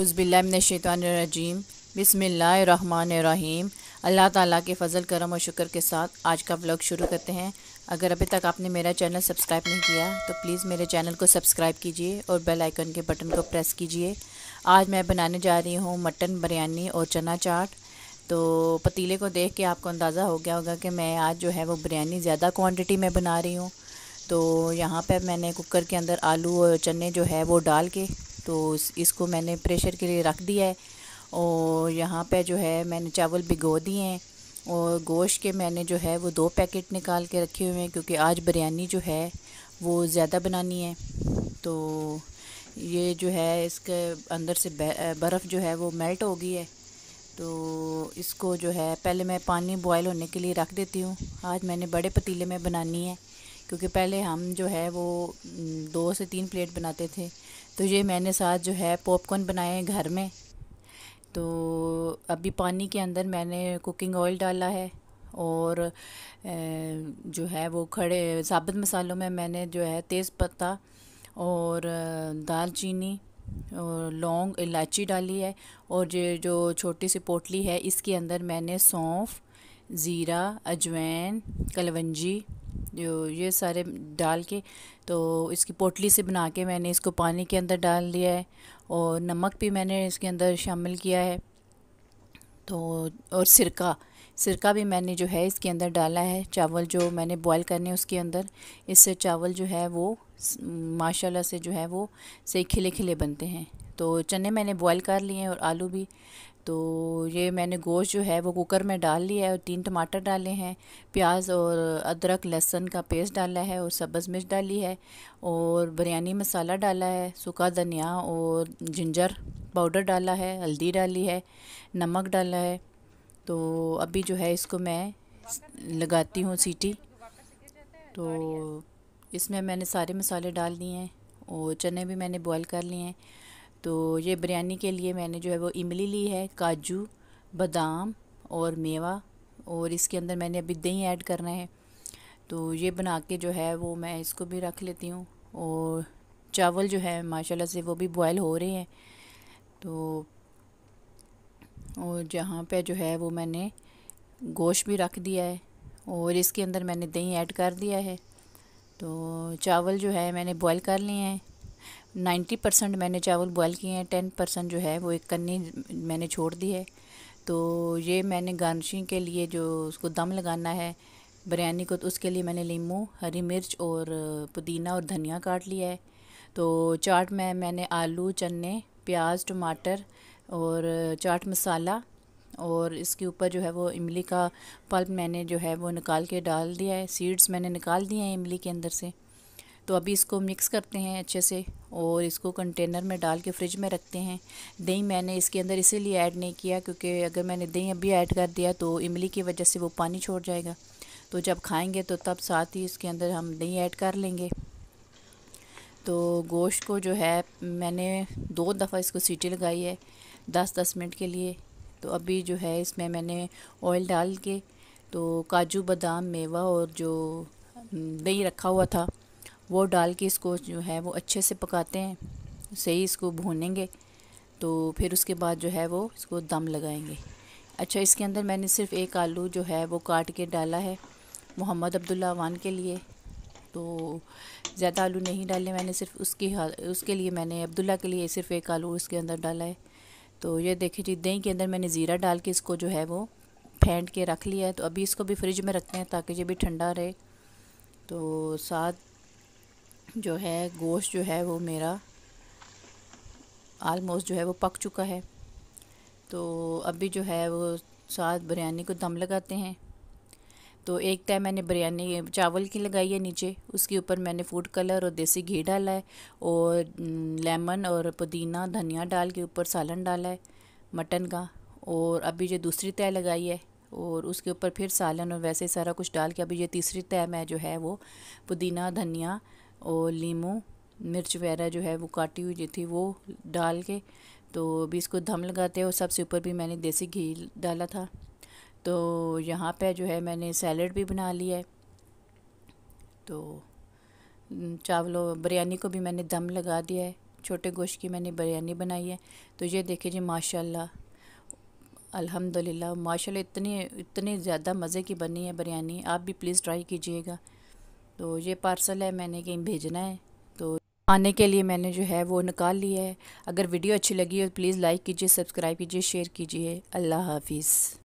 उज़बिल्लाशैतरजीम बसमीम अल्लाह ताला के फ़ज़ल करम और शुक्र के साथ आज का ब्लॉग शुरू करते हैं अगर अभी तक आपने मेरा चैनल सब्सक्राइब नहीं किया तो प्लीज़ मेरे चैनल को सब्सक्राइब कीजिए और बेल आइकन के बटन को प्रेस कीजिए आज मैं बनाने जा रही हूँ मटन बिरयानी और चना चाट तो पतीले को देख के आपको अंदाज़ा हो गया होगा कि मैं आज जो है वो बिरयानी ज़्यादा क्वान्टिटी में बना रही हूँ तो यहाँ पर मैंने कुकर के अंदर आलू और चने जो है वो डाल के तो इसको मैंने प्रेशर के लिए रख दिया है और यहाँ पे जो है मैंने चावल भिगो दिए हैं और गोश्त के मैंने जो है वो दो पैकेट निकाल के रखे हुए हैं क्योंकि आज बिरयानी जो है वो ज़्यादा बनानी है तो ये जो है इसके अंदर से बर्फ़ जो है वो मेल्ट हो गई है तो इसको जो है पहले मैं पानी बॉयल होने के लिए रख देती हूँ आज मैंने बड़े पतीले में बनानी है क्योंकि पहले हम जो है वो दो से तीन प्लेट बनाते थे तो ये मैंने साथ जो है पॉपकॉर्न बनाए हैं घर में तो अभी पानी के अंदर मैंने कुकिंग ऑयल डाला है और जो है वो खड़े साबुत मसालों में मैंने जो है तेज़ पत्ता और दालचीनी और लौंग इलायची डाली है और ये जो छोटी सी पोटली है इसके अंदर मैंने सौंफ ज़ीरा अजवैन कलवंजी जो ये सारे डाल के तो इसकी पोटली से बना के मैंने इसको पानी के अंदर डाल दिया है और नमक भी मैंने इसके अंदर शामिल किया है तो और सिरका सिरका भी मैंने जो है इसके अंदर डाला है चावल जो मैंने बॉईल करने उसके अंदर इससे चावल जो है वो माशाल्लाह से जो है वो सही खिले खिले बनते हैं तो चने मैंने बॉईल कर लिए हैं और आलू भी तो ये मैंने गोश्त जो है वो कुकर में डाल लिया है और तीन टमाटर डाले हैं प्याज और अदरक लहसुन का पेस्ट डाला है और सब्ज़ मिर्च डाली है और बिरयानी मसाला डाला है सूखा धनिया और जिंजर पाउडर डाला है हल्दी डाली है नमक डाला है तो अभी जो है इसको मैं लगाती हूँ सीटी तो इसमें मैंने सारे मसाले डाल दिए हैं और चने भी मैंने बॉयल कर लिए हैं तो ये बिरयानी के लिए मैंने जो है वो इमली ली है काजू बादाम और मेवा और इसके अंदर मैंने अभी दही ऐड करना है तो ये बना के जो है वो मैं इसको भी रख लेती हूँ और चावल जो है माशाल्लाह से वो भी बॉयल हो रहे हैं तो और जहाँ पे जो है वो मैंने गोश्त भी रख दिया है और इसके अंदर मैंने दही ऐड कर दिया है तो चावल जो है मैंने बॉयल कर लिए हैं नाइन्टी परसेंट मैंने चावल बॉयल किए हैं टेन परसेंट जो है वो एक कन्नी मैंने छोड़ दी है तो ये मैंने गार्निशिंग के लिए जो उसको दम लगाना है बिरयानी को तो उसके लिए मैंने लीमू हरी मिर्च और पुदीना और धनिया काट लिया है तो चाट में मैंने आलू चने प्याज टमाटर और चाट मसाला और इसके ऊपर जो है वो इमली का पल्प मैंने जो है वो निकाल के डाल दिया है सीड्स मैंने निकाल दिए हैं इमली के अंदर से तो अभी इसको मिक्स करते हैं अच्छे से और इसको कंटेनर में डाल के फ्रिज में रखते हैं दही मैंने इसके अंदर इसीलिए ऐड नहीं किया क्योंकि अगर मैंने दही अभी ऐड कर दिया तो इमली की वजह से वो पानी छोड़ जाएगा तो जब खाएंगे तो तब साथ ही इसके अंदर हम दही ऐड कर लेंगे तो गोश्त को जो है मैंने दो दफ़ा इसको सीटी लगाई है दस दस मिनट के लिए तो अभी जो है इसमें मैंने ऑयल डाल के तो काजू बादाम मेवा और जो हम्म, दही रखा हुआ था वो डाल के इसको जो है वो अच्छे से पकाते हैं सही इसको भूनेंगे तो फिर उसके बाद जो है वो इसको दम लगाएंगे अच्छा इसके अंदर मैंने सिर्फ एक आलू जो है वो काट के डाला है मोहम्मद अब्दुल्ला वान के लिए तो ज़्यादा आलू नहीं डाले मैंने सिर्फ उसकी उसके लिए मैंने अब्दुल्ला के लिए सिर्फ एक आलू इसके अंदर डाला है तो ये देखिए जी दही के अंदर मैंने ज़ीरा डाल के इसको जो है वो फेंट के रख लिया है तो अभी इसको भी फ्रिज में रखते हैं ताकि ये भी ठंडा रहे तो साथ जो है गोश्त जो है वो मेरा आलमोस्ट जो है वो पक चुका है तो अभी जो है वो साथ बिरयानी को दम लगाते हैं तो एक तय मैंने बिरयानी चावल की लगाई है नीचे उसके ऊपर मैंने फूड कलर और देसी घी डाला है और लेमन हम्म, और पुदीना धनिया डाल के ऊपर सालन डाला है मटन का और अभी जो दूसरी तय लगाई है और उसके ऊपर फिर सालन और वैसे सारा कुछ डाल के अभी ये तीसरी तय मैं जो है वो पुदीना धनिया और लीमू मिर्च वगैरह जो है वो काटी हुई थी वो डाल के तो अभी इसको दम लगाते हैं और सबसे ऊपर भी मैंने देसी घी डाला था तो यहाँ पे जो है मैंने सैलड भी बना लिया है तो चावलों बिरयानी को भी मैंने दम लगा दिया है छोटे गोश्त की मैंने बिरयानी बनाई है तो ये देखिए जी माशाल्लाह अल्हम्दुलिल्लाह माशाल्लाह इतनी इतनी ज़्यादा मज़े की बनी है बिरयानी आप भी प्लीज़ ट्राई कीजिएगा तो ये पार्सल है मैंने कहीं भेजना है तो आने के लिए मैंने जो है वो निकाल लिया है अगर वीडियो अच्छी लगी हो तो प्लीज़ लाइक कीजिए सब्सक्राइब कीजिए शेयर कीजिए अल्लाह हाफिज़